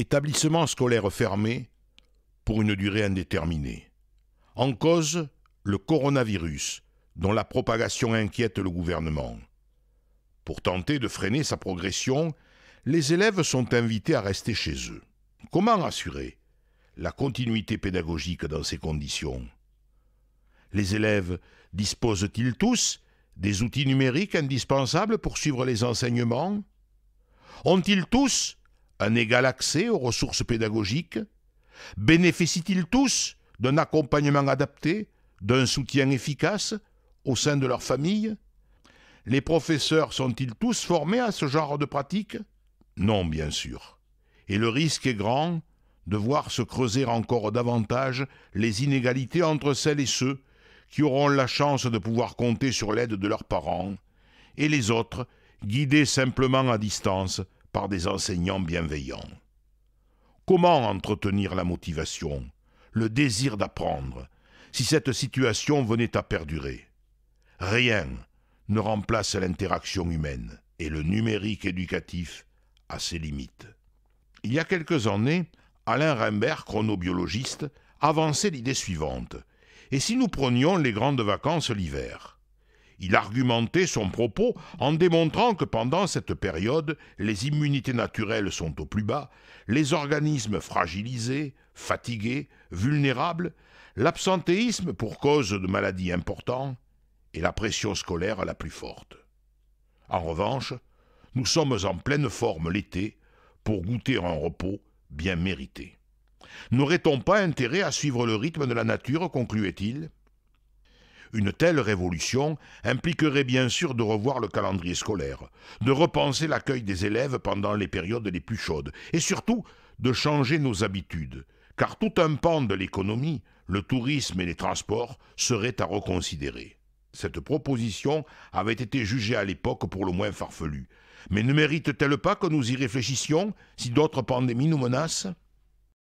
établissements scolaires fermés pour une durée indéterminée. En cause, le coronavirus, dont la propagation inquiète le gouvernement. Pour tenter de freiner sa progression, les élèves sont invités à rester chez eux. Comment assurer la continuité pédagogique dans ces conditions Les élèves disposent-ils tous des outils numériques indispensables pour suivre les enseignements Ont-ils tous un égal accès aux ressources pédagogiques Bénéficient-ils tous d'un accompagnement adapté, d'un soutien efficace au sein de leur famille Les professeurs sont-ils tous formés à ce genre de pratique Non, bien sûr. Et le risque est grand de voir se creuser encore davantage les inégalités entre celles et ceux qui auront la chance de pouvoir compter sur l'aide de leurs parents, et les autres, guidés simplement à distance par des enseignants bienveillants. Comment entretenir la motivation, le désir d'apprendre, si cette situation venait à perdurer Rien ne remplace l'interaction humaine, et le numérique éducatif a ses limites. Il y a quelques années, Alain Rimbert, chronobiologiste, avançait l'idée suivante. Et si nous prenions les grandes vacances l'hiver il argumentait son propos en démontrant que pendant cette période, les immunités naturelles sont au plus bas, les organismes fragilisés, fatigués, vulnérables, l'absentéisme pour cause de maladies importantes et la pression scolaire la plus forte. En revanche, nous sommes en pleine forme l'été pour goûter un repos bien mérité. N'aurait-on pas intérêt à suivre le rythme de la nature, concluait-il une telle révolution impliquerait bien sûr de revoir le calendrier scolaire, de repenser l'accueil des élèves pendant les périodes les plus chaudes, et surtout de changer nos habitudes, car tout un pan de l'économie, le tourisme et les transports serait à reconsidérer. Cette proposition avait été jugée à l'époque pour le moins farfelue, mais ne mérite-t-elle pas que nous y réfléchissions si d'autres pandémies nous menacent